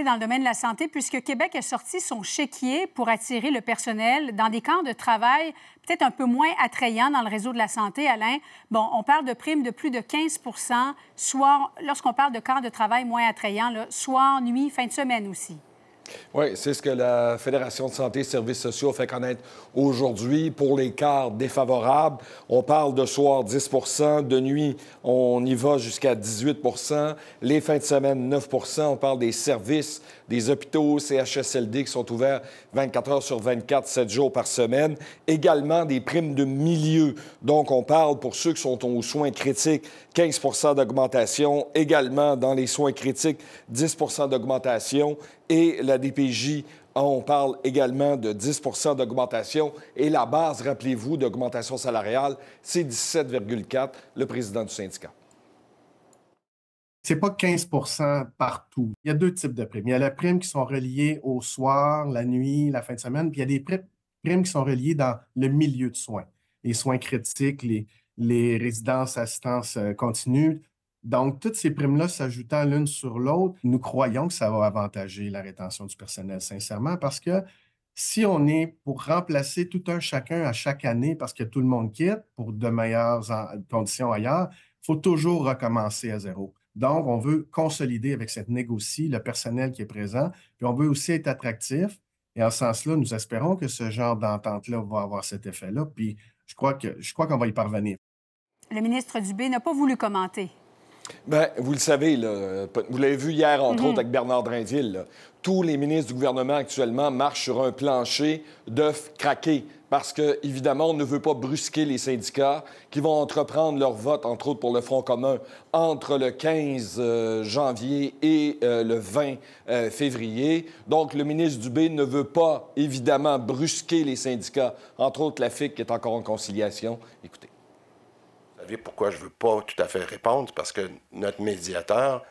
dans le domaine de la santé, puisque Québec a sorti son chéquier pour attirer le personnel dans des camps de travail peut-être un peu moins attrayants dans le réseau de la santé, Alain. Bon, on parle de primes de plus de 15 soit lorsqu'on parle de camps de travail moins attrayants, là, soir, nuit, fin de semaine aussi. Oui, c'est ce que la Fédération de santé et services sociaux fait connaître aujourd'hui pour les quarts défavorables. On parle de soir 10 de nuit, on y va jusqu'à 18 les fins de semaine 9 on parle des services, des hôpitaux, CHSLD qui sont ouverts 24 heures sur 24, 7 jours par semaine, également des primes de milieu. Donc on parle pour ceux qui sont aux soins critiques, 15 d'augmentation, également dans les soins critiques, 10 d'augmentation et la DPJ, hein, on parle également de 10 d'augmentation et la base, rappelez-vous, d'augmentation salariale, c'est 17,4 le président du syndicat. Ce n'est pas 15 partout. Il y a deux types de primes. Il y a les primes qui sont reliées au soir, la nuit, la fin de semaine, puis il y a des primes qui sont reliées dans le milieu de soins, les soins critiques, les, les résidences assistance euh, continue, donc, toutes ces primes-là s'ajoutant l'une sur l'autre, nous croyons que ça va avantager la rétention du personnel, sincèrement, parce que si on est pour remplacer tout un chacun à chaque année parce que tout le monde quitte pour de meilleures conditions ailleurs, il faut toujours recommencer à zéro. Donc, on veut consolider avec cette négocie le personnel qui est présent, puis on veut aussi être attractif. Et en ce sens-là, nous espérons que ce genre d'entente-là va avoir cet effet-là. Puis je crois qu'on va y parvenir. Le ministre Dubé n'a pas voulu commenter Bien, vous le savez, vous l'avez vu hier, entre mhm. autres, avec Bernard Drinville. Tous les ministres du gouvernement actuellement marchent sur un plancher d'œufs craqués parce que, évidemment, on ne veut pas brusquer les syndicats qui vont entreprendre leur vote, entre autres pour le Front commun, entre le 15 euh, janvier et euh, le 20 euh, février. Donc, le ministre Dubé ne veut pas, évidemment, brusquer les syndicats, entre autres la FIC qui est encore en conciliation. Écoutez savez pourquoi je ne veux pas tout à fait répondre? Parce que notre médiateur,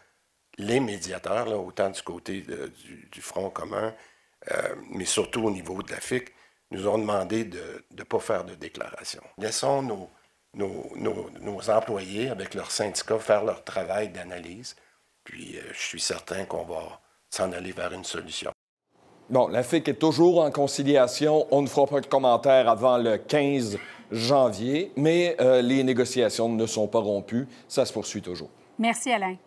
les médiateurs, là, autant du côté du, Front commun, euh, mais surtout au niveau de la FIC, nous ont demandé de ne pas faire de déclaration. Laissons nos, nos, employés, avec leurs syndicats, faire leur travail d'analyse, puis euh, je suis certain qu'on va s'en aller vers une solution. Bon, la FIC est toujours en conciliation. On ne fera pas de commentaires avant le 15 janvier, mais euh, les négociations ne sont pas rompues. Ça se poursuit toujours. Merci, Alain.